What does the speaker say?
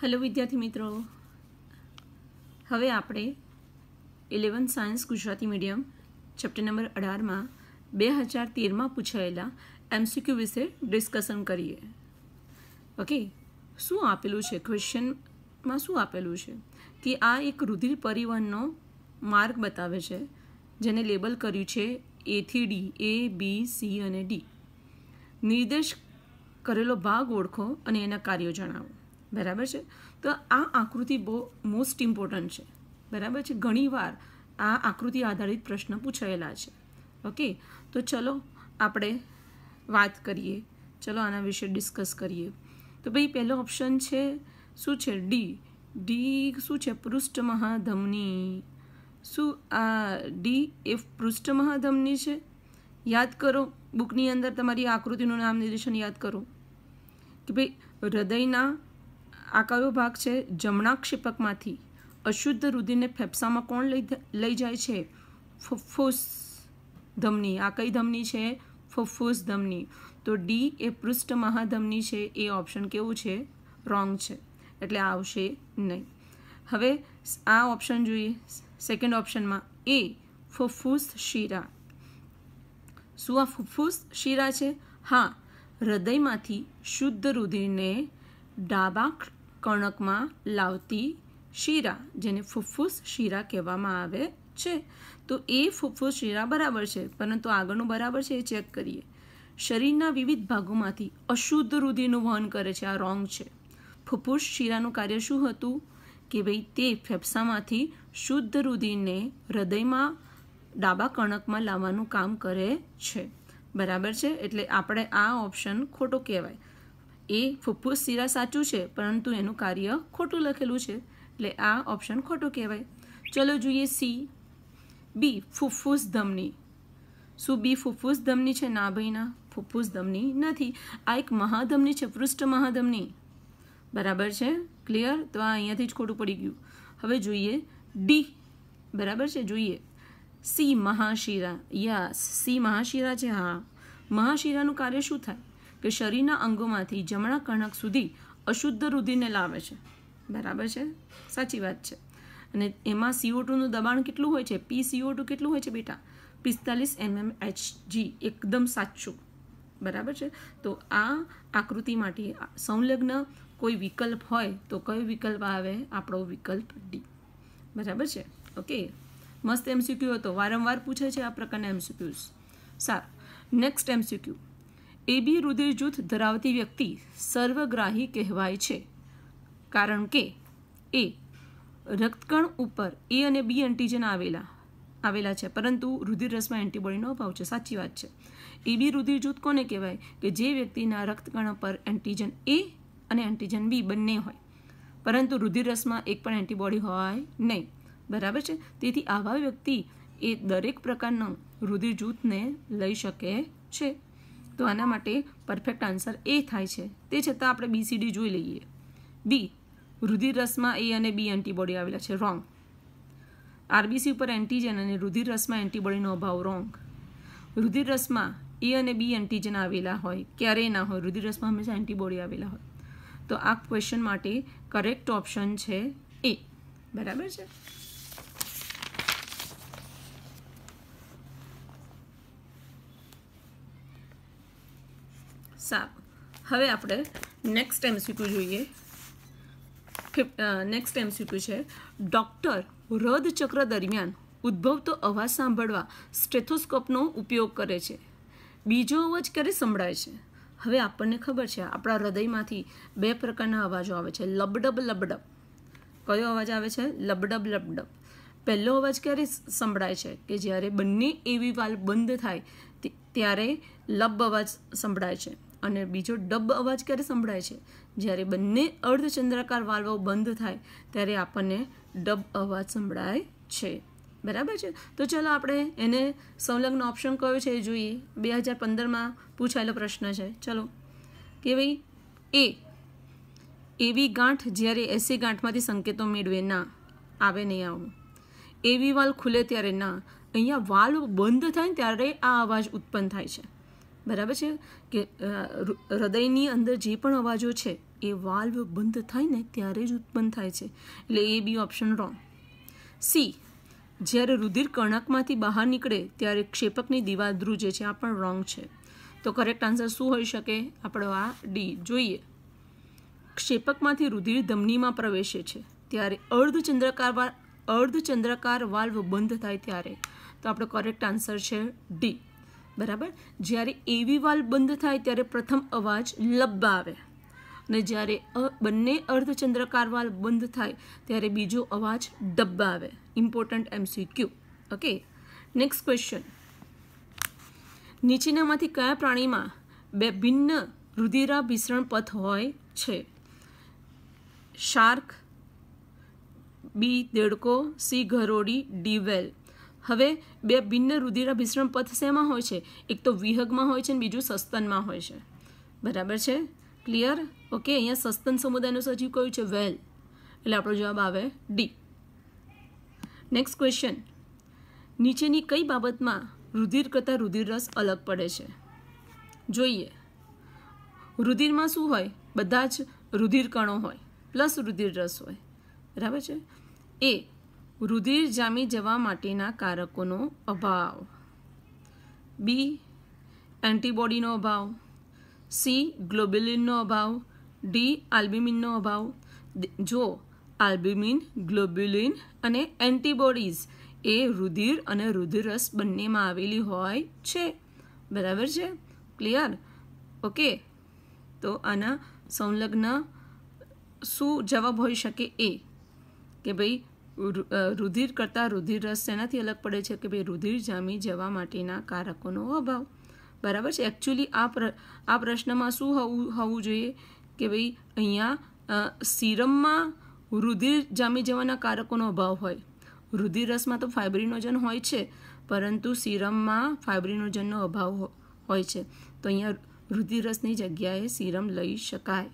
hello વિદ્યાર્થી મિત્રો હવે આપણે eleven science Gujarati medium chapter number અઢારમાં બે હજાર તેરમાં પૂછાયેલા એમસીક્યુ વિશે ડિસ્કશન કરીએ ઓકે શું આપેલું છે ક્વેશ્ચનમાં શું આપેલું છે કે આ એક રુધિર પરિવહનનો માર્ગ બતાવે છે જેને લેબલ કર્યું છે એથી ડી એ બી સી અને ડી નિર્દેશ કરેલો ભાગ ઓળખો અને એના કાર્યો જણાવો બરાબર છે તો આ આકૃતિ બહુ મોસ્ટ ઇમ્પોર્ટન્ટ છે બરાબર છે ઘણીવાર આ આકૃતિ આધારિત પ્રશ્ન પૂછાયેલા છે ઓકે તો ચલો આપણે વાત કરીએ ચલો આના વિશે ડિસ્કસ કરીએ તો ભાઈ પહેલો ઓપ્શન છે શું છે ડી ડી શું છે પૃષ્ઠ મહાધમની શું આ ડી એ પૃષ્ઠ મહાધમની છે યાદ કરો બુકની અંદર તમારી આકૃતિનું નામ નિર્દેશન યાદ કરો કે ભાઈ હૃદયના આ કયો ભાગ છે જમણા ક્ષેપકમાંથી અશુદ્ધ રુધિરને ફેફસામાં કોણ લઈ લઈ જાય છે ફુફ્ફુસ ધમની આ કઈ ધમની છે ફુફ્ફુસ ધમની તો ડી એ પૃષ્ઠ મહાધમની છે એ ઓપ્શન કેવું છે રોંગ છે એટલે આવશે નહીં હવે આ ઓપ્શન જોઈએ સેકન્ડ ઓપ્શનમાં એ ફુફ્ફુસ શીરા શું આ ફુફ્ફુસ શીરા છે હા હૃદયમાંથી શુદ્ધ રુધિરને ડાબા કણકમાં લાવતી શીરા જેને ફૂફૂસ શીરા કહેવામાં આવે છે તો એ ફૂફૂસ શીરા બરાબર છે પરંતુ આગળનું બરાબર છે એ ચેક કરીએ શરીરના વિવિધ ભાગોમાંથી અશુદ્ધ રુધિરનું વહન કરે છે આ રોંગ છે ફૂફૂસ શીરાનું કાર્ય શું હતું કે ભાઈ તે ફેફસામાંથી શુદ્ધ રુધિરને હૃદયમાં ડાબા કણકમાં લાવવાનું કામ કરે છે બરાબર છે એટલે આપણે આ ઓપ્શન ખોટો કહેવાય એ ફુફ્ફુસ શિરા સાચું છે પરંતુ એનું કાર્ય ખોટું લખેલું છે એટલે આ ઓપ્શન ખોટું કહેવાય ચલો જોઈએ સી બી ફુફ્ફુસ ધમની શું બી ફુફ્ફુસ ધમની છે ના ભાઈ ના ફુફ્ફુસ ધમની નથી આ એક મહાધમની છે પૃષ્ઠ મહાધમની બરાબર છે ક્લિયર તો આ અહીંયાથી જ ખોટું પડી ગયું હવે જોઈએ ડી બરાબર છે જોઈએ સી મહાશિરા યસ સી મહાશિરા છે હા મહાશિરાનું કાર્ય શું થાય કે શરીરના અંગોમાંથી જમણા કણક સુધી અશુદ્ધ રુધિરને લાવે છે બરાબર છે સાચી વાત છે અને એમાં સીઓ ટુનું દબાણ કેટલું હોય છે પી સીઓ ટુ કેટલું હોય છે બેટા પિસ્તાલીસ એમએમ એચ જી એકદમ સાચું બરાબર છે તો આ આકૃતિ માટે સંલગ્ન કોઈ વિકલ્પ હોય તો કયો વિકલ્પ આવે આપણો વિકલ્પ ડી બરાબર છે ઓકે મસ્ત એમસીક્યુ હતો વારંવાર પૂછે છે આ પ્રકારના એમસીક્યુઝ સારું નેક્સ્ટ એમસીક્યુ એબી રુધિર જૂથ ધરાવતી વ્યક્તિ સર્વગ્રાહી કહેવાય છે કારણ કે એ રક્તકણ ઉપર એ અને બી એન્ટીજન આવેલા આવેલા છે પરંતુ રુધિરરસમાં એન્ટીબોડીનો અભાવ છે સાચી વાત છે એબી રુધિર જૂથ કોને કહેવાય કે જે વ્યક્તિના રક્તકણ પર એન્ટીજન એ અને એન્ટીજન બી બંને હોય પરંતુ રુધિર રસમાં એક પણ એન્ટીબોડી હોય નહીં બરાબર છે તેથી આવા વ્યક્તિ એ દરેક પ્રકારના રુધિર જૂથને લઈ શકે છે તો આના માટે પરફેક્ટ આન્સર એ થાય છે તે છતાં આપણે બીસીડી જોઈ લઈએ બી રુધિરરસમાં એ અને બી એન્ટીબોડી આવેલા છે રોંગ આરબીસી ઉપર એન્ટીજન અને રુધિરરસમાં એન્ટીબોડીનો અભાવ રોંગ રુધિરરસમાં એ અને બી એન્ટીજન આવેલા હોય ક્યારેય ના હોય રુધિરરસમાં હંમેશા એન્ટીબોડી આવેલા હોય તો આ ક્વેશ્ચન માટે કરેક્ટ ઓપ્શન છે એ બરાબર છે સાપ હવે આપણે નેક્સ્ટ એમસીક્યુ જોઈએ નેક્સ્ટ એમસીક્યુ છે ડૉક્ટર હૃદચક્ર દરમિયાન ઉદ્ભવતો અવાજ સાંભળવા સ્ટેથોસ્કોપનો ઉપયોગ કરે છે બીજો અવાજ ક્યારે સંભળાય છે હવે આપણને ખબર છે આપણા હૃદયમાંથી બે પ્રકારના અવાજો આવે છે લબડબ લબડબ કયો અવાજ આવે છે લબડબ લબડબ પહેલો અવાજ ક્યારે સંભળાય છે કે જ્યારે બંને એવી વાલ બંધ થાય ત્યારે લબ અવાજ સંભળાય છે અને બીજો ડબ અવાજ ક્યારે સંભળાય છે જ્યારે બંને અર્ધચંદ્રાકાર વાલ્વો બંધ થાય ત્યારે આપણને ડબ અવાજ સંભળાય છે બરાબર છે તો ચાલો આપણે એને સંલગ્ન ઓપ્શન કયો છે એ જોઈએ બે હજાર પંદરમાં પૂછાયેલો પ્રશ્ન છે ચલો કે ભાઈ એ એવી ગાંઠ જ્યારે એસી ગાંઠમાંથી સંકેતો મેળવે ના આવે નહીં આવું એવી વાલ ખુલે ત્યારે ના અહીંયા વાલ બંધ થાય ત્યારે આ અવાજ ઉત્પન્ન થાય છે બરાબર છે કે હૃદયની અંદર જે પણ અવાજો છે એ વાલ્વ બંધ થાય ને ત્યારે જ ઉત્પન્ન થાય છે એટલે A B option wrong C જ્યારે રુધિર કણકમાંથી બહાર નીકળે ત્યારે ક્ષેપકની દીવાલ ધ્રુજે છે આ પણ રોંગ છે તો કરેક્ટ આન્સર શું હોઈ શકે આપણો આ ડી જોઈએ ક્ષેપકમાંથી રુધિર ધમનીમાં પ્રવેશે છે ત્યારે અર્ધચંદ્રકાર વાલ અર્ધચંદ્રકાર વાલ્વ બંધ થાય ત્યારે તો આપણો કરેક્ટ આન્સર છે ડી બરાબર જ્યારે એવી વાલ બંધ થાય ત્યારે પ્રથમ અવાજ લબ્બા આવે અને જ્યારે બંને અર્ધચંદ્રકાર વાલ બંધ થાય ત્યારે બીજો અવાજ ડબ્બા આવે important MCQ okay next question નીચેનામાંથી કયા પ્રાણીમાં બે ભિન્ન રુધિરાભિસરણ પથ હોય છે શાર્ક બી દેડકો સી ઘરોડી ડી વેલ હવે બે ભિન્ન રુધિર અભિશ્રમ પથ શેમાં હોય છે એક તો વિહગમાં હોય છે અને બીજું સસ્તનમાં હોય છે બરાબર છે ક્લિયર ઓકે અહીંયા સસ્તન સમુદાયનું સજીવ કયું છે વેલ એટલે આપણો જવાબ આવે ડી નેક્સ્ટ ક્વેશ્ચન નીચેની કઈ બાબતમાં રુધિર કરતાં રુધિર રસ અલગ પડે છે જોઈએ રુધિરમાં શું હોય બધા જ રુધિર કણો હોય પ્લસ રુધિર રસ હોય બરાબર છે એ રુધિર જામી જવા માટેના કારકોનો અભાવ બી એન્ટીબોડીનો અભાવ સી ગ્લોબ્યુલિનનો અભાવ ડી આલ્બ્યુમિનનો અભાવ જો આલ્બ્યુમિન ગ્લોબ્યુલિન અને એન્ટીબોડીઝ એ રુધિર અને રુધિરસ બંનેમાં આવેલી હોય છે બરાબર છે ક્લિયર ઓકે તો આના સંલગ્ન શું જવાબ હોઈ શકે એ કે ભાઈ રુધિર કરતાં રુધિર રસ શેનાથી અલગ પડે છે કે ભાઈ રુધિર જામી જવા માટેના કારકોનો અભાવ બરાબર છે એકચ્યુઅલી આ પ્ર આ પ્રશ્નમાં શું હોવું હોવું જોઈએ કે ભાઈ અહીંયા સીરમમાં રુધિર જામી જવાના કારકોનો અભાવ હોય રુધિર રસમાં તો ફાઇબ્રિનોજન હોય છે પરંતુ સીરમમાં ફાઇબ્રિનોજનનો અભાવ હોય છે તો અહીંયા રુધિર રસની જગ્યાએ સીરમ લઈ શકાય